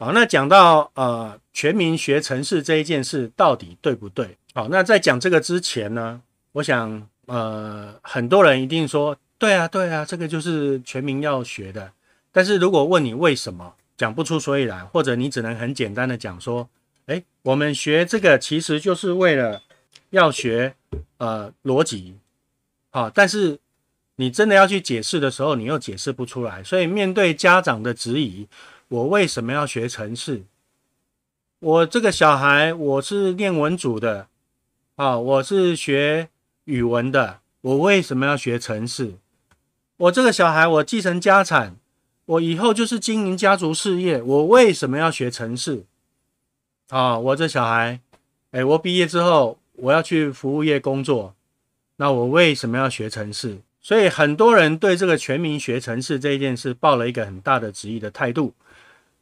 好，那讲到呃，全民学城市这一件事到底对不对？好，那在讲这个之前呢，我想呃，很多人一定说对啊，对啊，这个就是全民要学的。但是如果问你为什么，讲不出所以然，或者你只能很简单的讲说，哎，我们学这个其实就是为了要学呃逻辑，好，但是你真的要去解释的时候，你又解释不出来，所以面对家长的质疑。我为什么要学城市？我这个小孩，我是念文组的，啊，我是学语文的。我为什么要学城市？我这个小孩，我继承家产，我以后就是经营家族事业。我为什么要学城市？啊，我这小孩，哎，我毕业之后我要去服务业工作，那我为什么要学城市？所以很多人对这个全民学城市这一件事抱了一个很大的质疑的态度。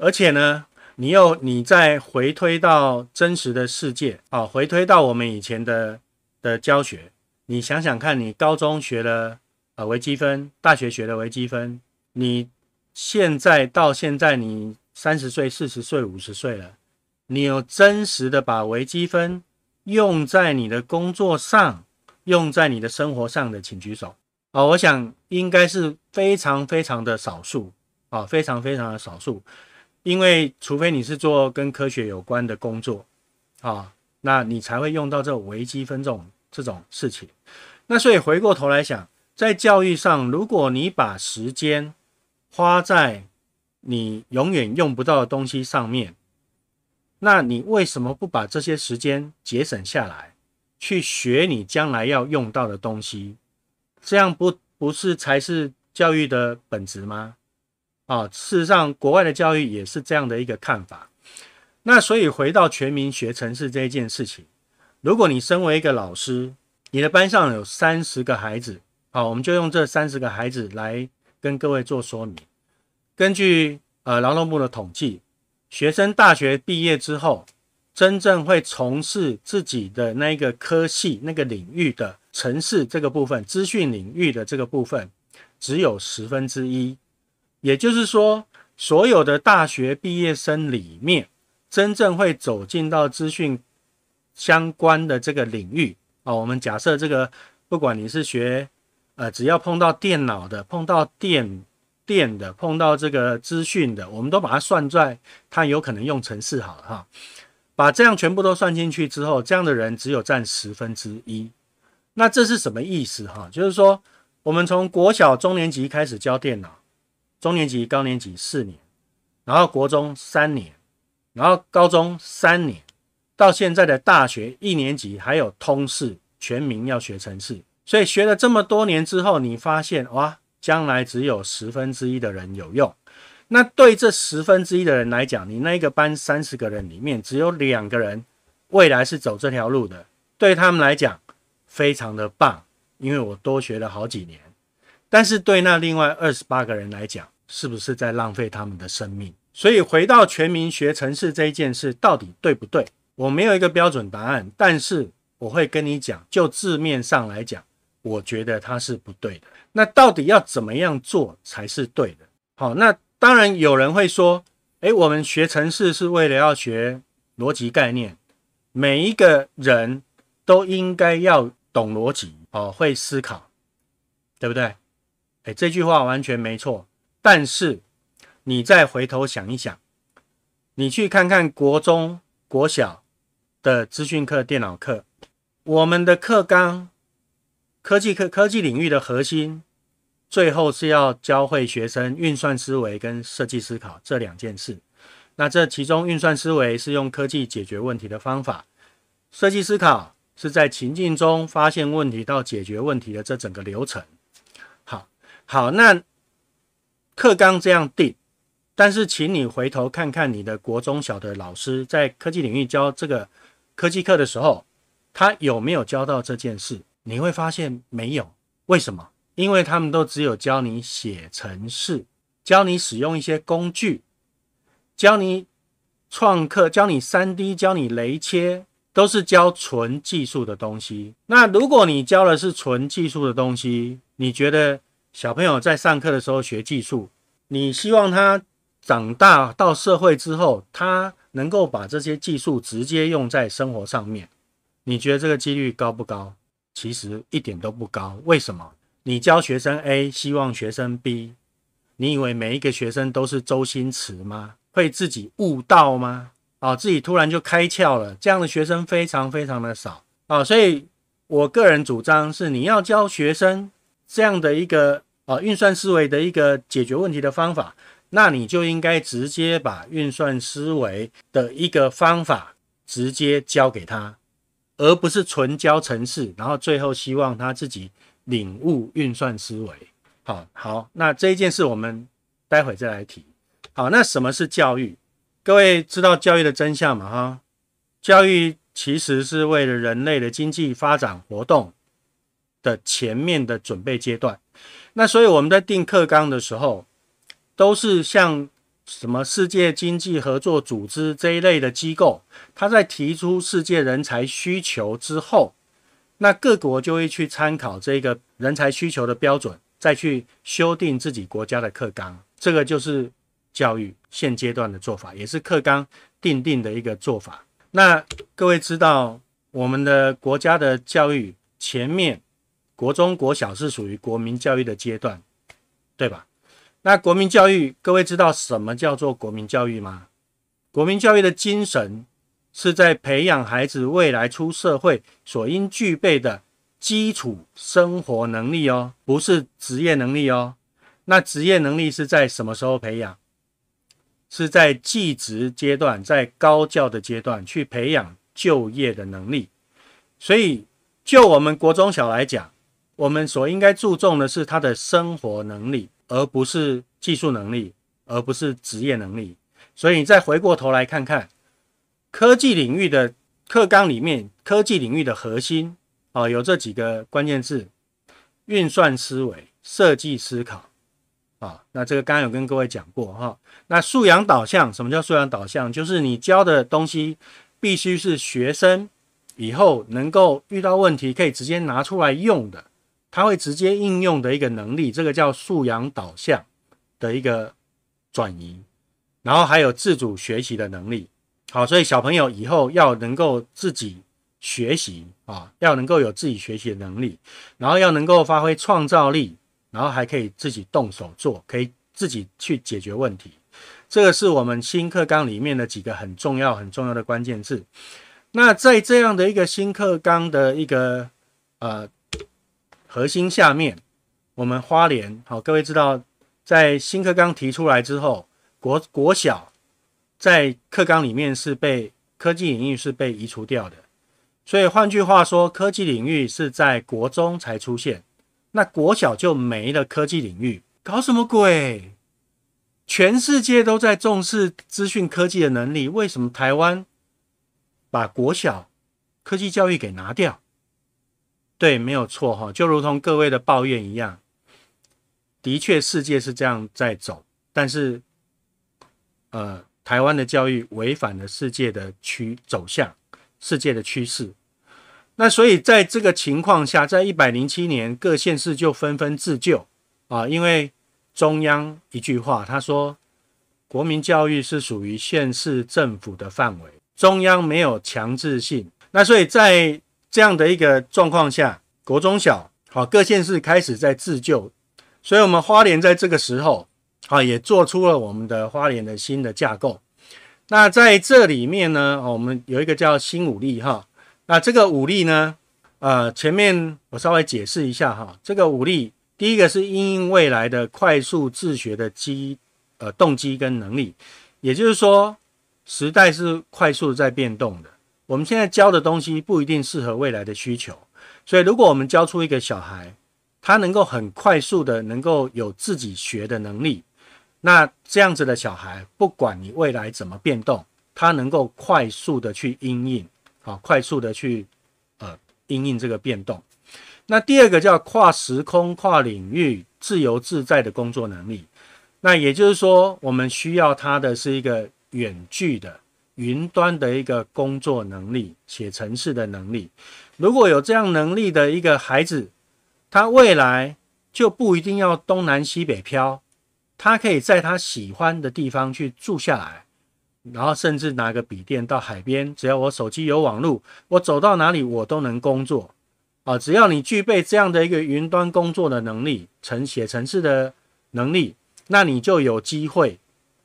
而且呢，你又你再回推到真实的世界啊，回推到我们以前的的教学，你想想看，你高中学了啊微积分，大学学了微积分，你现在到现在你三十岁、四十岁、五十岁了，你有真实的把微积分用在你的工作上、用在你的生活上的，请举手啊！我想应该是非常非常的少数啊，非常非常的少数。因为除非你是做跟科学有关的工作，啊，那你才会用到这微积分这种这种事情。那所以回过头来想，在教育上，如果你把时间花在你永远用不到的东西上面，那你为什么不把这些时间节省下来，去学你将来要用到的东西？这样不不是才是教育的本质吗？啊，事实上，国外的教育也是这样的一个看法。那所以回到全民学城市这一件事情，如果你身为一个老师，你的班上有三十个孩子，好，我们就用这三十个孩子来跟各位做说明。根据呃劳动部的统计，学生大学毕业之后，真正会从事自己的那个科系、那个领域的城市这个部分，资讯领域的这个部分，只有十分之一。也就是说，所有的大学毕业生里面，真正会走进到资讯相关的这个领域啊，我们假设这个不管你是学呃，只要碰到电脑的、碰到电电的、碰到这个资讯的，我们都把它算在它有可能用城市好了哈。把这样全部都算进去之后，这样的人只有占十分之一。那这是什么意思哈？就是说，我们从国小中年级开始教电脑。中年级、高年级四年，然后国中三年，然后高中三年，到现在的大学一年级，还有通识、全民要学成事，所以学了这么多年之后，你发现哇，将来只有十分之一的人有用。那对这十分之一的人来讲，你那个班三十个人里面只有两个人未来是走这条路的，对他们来讲非常的棒，因为我多学了好几年。但是对那另外二十八个人来讲，是不是在浪费他们的生命？所以回到全民学城市这一件事，到底对不对？我没有一个标准答案，但是我会跟你讲，就字面上来讲，我觉得它是不对的。那到底要怎么样做才是对的？好，那当然有人会说，哎，我们学城市是为了要学逻辑概念，每一个人都应该要懂逻辑，哦，会思考，对不对？哎，这句话完全没错。但是，你再回头想一想，你去看看国中、国小的资讯课、电脑课，我们的课纲、科技科科技领域的核心，最后是要教会学生运算思维跟设计思考这两件事。那这其中，运算思维是用科技解决问题的方法，设计思考是在情境中发现问题到解决问题的这整个流程。好，那课纲这样定，但是请你回头看看你的国中小的老师在科技领域教这个科技课的时候，他有没有教到这件事？你会发现没有，为什么？因为他们都只有教你写程式，教你使用一些工具，教你创客，教你三 D，教你雷切，都是教纯技术的东西。那如果你教的是纯技术的东西，你觉得？小朋友在上课的时候学技术，你希望他长大到社会之后，他能够把这些技术直接用在生活上面，你觉得这个几率高不高？其实一点都不高。为什么？你教学生 A，希望学生 B，你以为每一个学生都是周星驰吗？会自己悟道吗？啊，自己突然就开窍了？这样的学生非常非常的少啊。所以我个人主张是，你要教学生。这样的一个啊运算思维的一个解决问题的方法，那你就应该直接把运算思维的一个方法直接教给他，而不是纯教程式，然后最后希望他自己领悟运算思维。好好，那这一件事我们待会再来提。好，那什么是教育？各位知道教育的真相吗？哈，教育其实是为了人类的经济发展活动。的前面的准备阶段，那所以我们在定课纲的时候，都是像什么世界经济合作组织这一类的机构，他在提出世界人才需求之后，那各国就会去参考这个人才需求的标准，再去修订自己国家的课纲。这个就是教育现阶段的做法，也是课纲定定的一个做法。那各位知道我们的国家的教育前面。国中、国小是属于国民教育的阶段，对吧？那国民教育，各位知道什么叫做国民教育吗？国民教育的精神是在培养孩子未来出社会所应具备的基础生活能力哦，不是职业能力哦。那职业能力是在什么时候培养？是在技职阶段，在高教的阶段去培养就业的能力。所以，就我们国中小来讲。我们所应该注重的是他的生活能力，而不是技术能力，而不是职业能力。所以你再回过头来看看科技领域的课纲里面，科技领域的核心啊，有这几个关键字：运算思维、设计思考啊。那这个刚刚有跟各位讲过哈。那素养导向，什么叫素养导向？就是你教的东西必须是学生以后能够遇到问题可以直接拿出来用的。它会直接应用的一个能力，这个叫素养导向的一个转移，然后还有自主学习的能力。好，所以小朋友以后要能够自己学习啊，要能够有自己学习的能力，然后要能够发挥创造力，然后还可以自己动手做，可以自己去解决问题。这个是我们新课纲里面的几个很重要、很重要的关键字。那在这样的一个新课纲的一个呃。核心下面，我们花莲好，各位知道，在新课纲提出来之后，国国小在课纲里面是被科技领域是被移除掉的，所以换句话说，科技领域是在国中才出现，那国小就没了科技领域，搞什么鬼？全世界都在重视资讯科技的能力，为什么台湾把国小科技教育给拿掉？对，没有错哈，就如同各位的抱怨一样，的确，世界是这样在走，但是，呃，台湾的教育违反了世界的趋走向世界的趋势。那所以，在这个情况下，在一百零七年，各县市就纷纷自救啊，因为中央一句话，他说，国民教育是属于县市政府的范围，中央没有强制性。那所以在这样的一个状况下，国中小好各县市开始在自救，所以我们花莲在这个时候，啊也做出了我们的花莲的新的架构。那在这里面呢，我们有一个叫新五力哈。那这个五力呢，呃，前面我稍微解释一下哈，这个五力第一个是应未来的快速自学的机呃动机跟能力，也就是说时代是快速在变动的。我们现在教的东西不一定适合未来的需求，所以如果我们教出一个小孩，他能够很快速的能够有自己学的能力，那这样子的小孩，不管你未来怎么变动，他能够快速的去应应，好，快速的去呃应应这个变动。那第二个叫跨时空、跨领域自由自在的工作能力，那也就是说，我们需要他的是一个远距的。云端的一个工作能力，写程式的能力，如果有这样能力的一个孩子，他未来就不一定要东南西北漂，他可以在他喜欢的地方去住下来，然后甚至拿个笔电到海边，只要我手机有网络，我走到哪里我都能工作啊！只要你具备这样的一个云端工作的能力，成写程式的能力，那你就有机会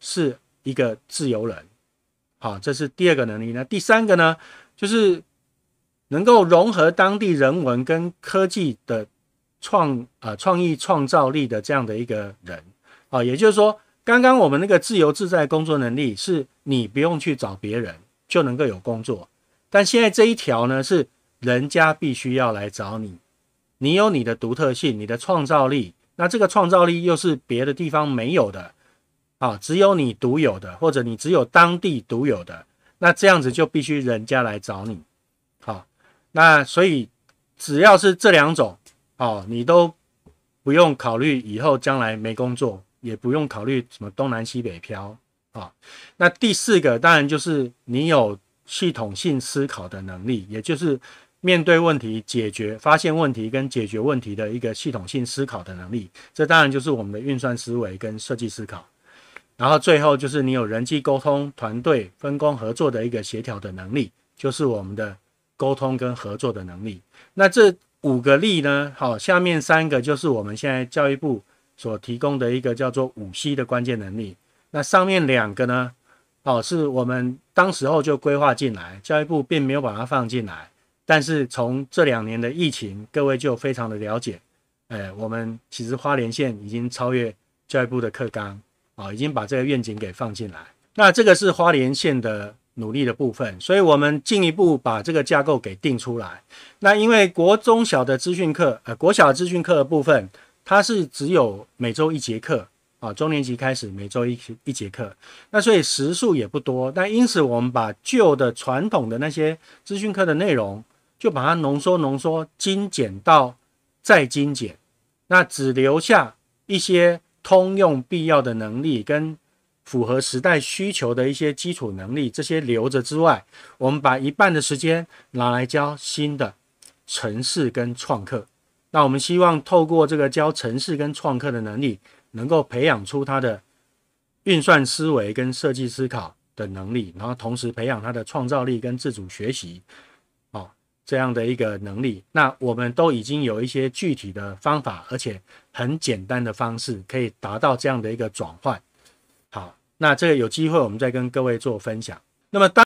是一个自由人。啊，这是第二个能力。那第三个呢？就是能够融合当地人文跟科技的创呃创意创造力的这样的一个人啊。也就是说，刚刚我们那个自由自在工作能力，是你不用去找别人就能够有工作。但现在这一条呢，是人家必须要来找你，你有你的独特性，你的创造力。那这个创造力又是别的地方没有的。啊，只有你独有的，或者你只有当地独有的，那这样子就必须人家来找你。好，那所以只要是这两种，哦，你都不用考虑以后将来没工作，也不用考虑什么东南西北漂。啊，那第四个当然就是你有系统性思考的能力，也就是面对问题解决、发现问题跟解决问题的一个系统性思考的能力。这当然就是我们的运算思维跟设计思考。然后最后就是你有人际沟通、团队分工合作的一个协调的能力，就是我们的沟通跟合作的能力。那这五个力呢？好，下面三个就是我们现在教育部所提供的一个叫做五 C 的关键能力。那上面两个呢？哦，是我们当时候就规划进来，教育部并没有把它放进来。但是从这两年的疫情，各位就非常的了解，哎，我们其实花莲县已经超越教育部的课纲。啊，已经把这个愿景给放进来。那这个是花莲县的努力的部分，所以我们进一步把这个架构给定出来。那因为国中小的资讯课，呃，国小资讯课的部分，它是只有每周一节课啊，中年级开始每周一一节课。那所以时数也不多，但因此我们把旧的传统的那些资讯课的内容，就把它浓缩浓缩、精简到再精简，那只留下一些。通用必要的能力跟符合时代需求的一些基础能力，这些留着之外，我们把一半的时间拿来教新的城市跟创客。那我们希望透过这个教城市跟创客的能力，能够培养出他的运算思维跟设计思考的能力，然后同时培养他的创造力跟自主学习。这样的一个能力，那我们都已经有一些具体的方法，而且很简单的方式可以达到这样的一个转换。好，那这个有机会我们再跟各位做分享。那么当。